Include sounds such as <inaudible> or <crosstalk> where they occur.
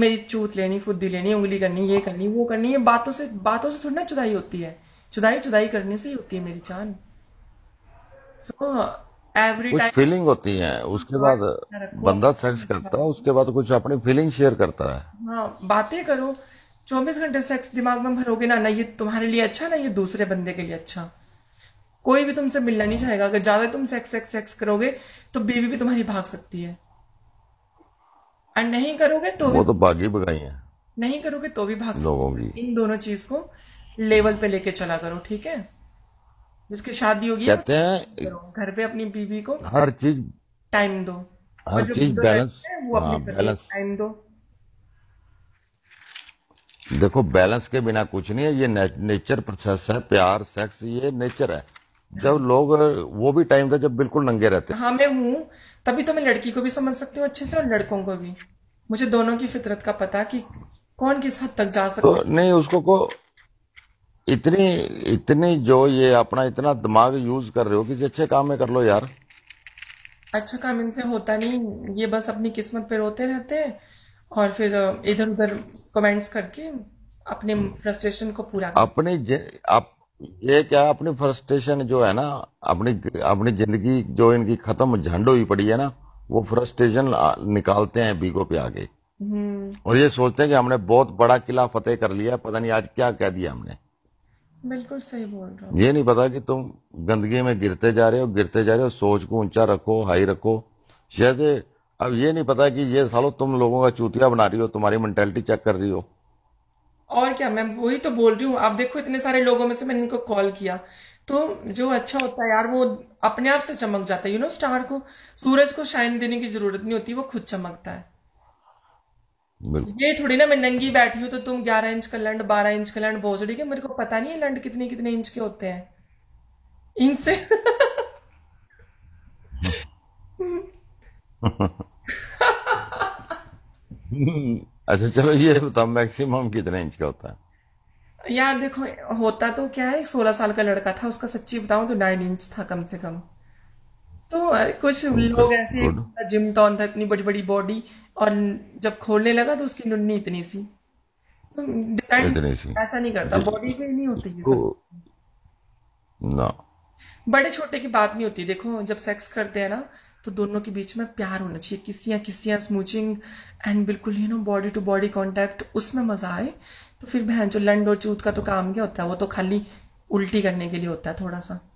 मेरी चूत लेनी फुद्दी लेनी उंगली करनी ये करनी वो करनी ये बातों से बातों से थोड़ी ना चुदाई होती है चुदाई चुदाई करने से ही होती है मेरी जान सो एवरी टाइम फीलिंग होती है उसके हाँ, बाद बंदा सेक्स करता है उसके बाद कुछ अपनी फीलिंग शेयर करता है हाँ बातें करो चौबीस घंटे सेक्स दिमाग में भरोगे ना ना ये तुम्हारे लिए अच्छा ना ये दूसरे बंदे के लिए अच्छा कोई भी तुमसे मिलना नहीं चाहेगा अगर ज्यादा तुम सेक्स सेक्स सेक्स करोगे तो बीवी भी तुम्हारी भाग सकती है और नहीं करोगे तो वो तो भागी बगाई है नहीं करोगे तो भी भाग सकते इन दोनों चीज को लेवल पे लेके चला करो ठीक है जिसकी शादी होगी कहते हैं घर पे अपनी बीवी को हर चीज टाइम दो हर चीज बैलेंस हाँ, बैलेंस टाइम दो देखो बैलेंस के बिना कुछ नहीं है ये ने, नेचर प्रोसेस है प्यार सेक्स ये नेचर है जब लोग वो भी टाइम था जब बिल्कुल नंगे रहते हाँ मैं हूँ तभी तो मैं लड़की को भी समझ सकती हूँ अच्छे से और लड़कों को भी मुझे दोनों की फितरत का पता कि कौन किस हद तक जा सकता तो नहीं उसको को इतनी इतनी जो ये अपना इतना दिमाग यूज कर रहे हो किसी अच्छे काम में कर लो यार अच्छा काम इनसे होता नहीं ये बस अपनी किस्मत पे रोते रहते हैं और फिर इधर उधर कमेंट्स करके अपने फ्रस्ट्रेशन हम्म। को पूरा अपनी ये क्या अपनी फ्रस्ट्रेशन जो है ना अपनी अपनी जिंदगी जो इनकी खत्म झंड हुई पड़ी है ना वो फ्रस्ट्रेशन निकालते हैं बीगो पे आगे हम्म। और ये सोचते हैं कि हमने बहुत बड़ा किला फतेह कर लिया पता नहीं आज क्या कह दिया हमने बिल्कुल सही बोल रहा हूँ ये नहीं पता कि तुम गंदगी में गिरते जा रहे हो गिरते जा रहे हो सोच को ऊंचा रखो हाई रखो शायद अब ये नहीं पता कि ये सालों तुम लोगों का चूतिया बना रही हो तुम्हारी मेंटेलिटी चेक कर रही हो और क्या मैं वही तो बोल रही हूँ आप देखो इतने सारे लोगों में से मैंने इनको कॉल किया तो जो अच्छा होता है यार वो अपने आप से चमक जाता है यू नो स्टार को सूरज को शाइन देने की जरूरत नहीं होती वो खुद चमकता है ये थोड़ी ना मैं नंगी बैठी हूँ तो तुम ग्यारह इंच का लंड बारह इंच का लंड बोझड़ी के मेरे को पता नहीं है लंड कितने कितने इंच के होते हैं इनसे <laughs> <laughs> <laughs> अच्छा चलो ये बताओ मैक्सिमम कितने इंच का होता है यार देखो होता तो क्या है सोलह साल का लड़का था उसका सच्ची बताऊं तो नाइन इंच था कम से कम तो कुछ लोग ऐसे जिम टॉन था इतनी बड़ी बड़ी बॉडी और जब खोलने लगा तो उसकी नुन्नी इतनी सी तो डिपेंड ऐसा नहीं करता बॉडी पे नहीं होती है ना बड़े छोटे की बात नहीं होती देखो जब सेक्स करते हैं ना तो दोनों के बीच में प्यार होना चाहिए किसी या स्मूचिंग एंड बिल्कुल you know body to body contact उसमें मज़ा आए तो फिर बहन जो लंड और चूत का तो काम क्या होता है वो तो खाली उल्टी करने के लिए होता है थोड़ा सा